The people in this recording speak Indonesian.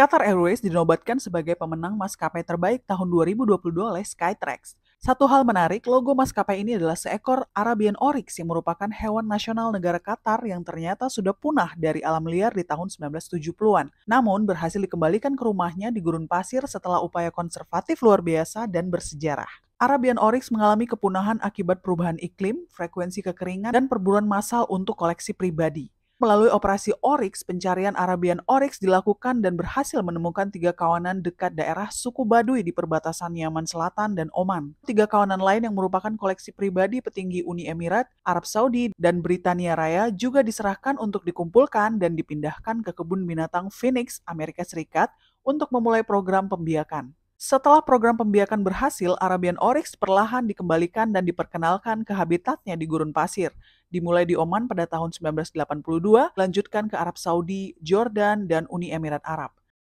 Qatar Airways dinobatkan sebagai pemenang maskapai terbaik tahun 2022 oleh Skytrax. Satu hal menarik, logo maskapai ini adalah seekor Arabian Oryx yang merupakan hewan nasional negara Qatar yang ternyata sudah punah dari alam liar di tahun 1970-an. Namun, berhasil dikembalikan ke rumahnya di gurun pasir setelah upaya konservatif luar biasa dan bersejarah. Arabian Oryx mengalami kepunahan akibat perubahan iklim, frekuensi kekeringan, dan perburuan massal untuk koleksi pribadi. Melalui operasi Oryx, pencarian Arabian Oryx dilakukan dan berhasil menemukan tiga kawanan dekat daerah suku Baduy di perbatasan Yaman Selatan dan Oman. Tiga kawanan lain yang merupakan koleksi pribadi petinggi Uni Emirat, Arab Saudi, dan Britania Raya juga diserahkan untuk dikumpulkan dan dipindahkan ke kebun binatang Phoenix, Amerika Serikat, untuk memulai program pembiakan. Setelah program pembiakan berhasil, Arabian Oryx perlahan dikembalikan dan diperkenalkan ke habitatnya di gurun pasir. Dimulai di Oman pada tahun 1982, lanjutkan ke Arab Saudi, Jordan, dan Uni Emirat Arab.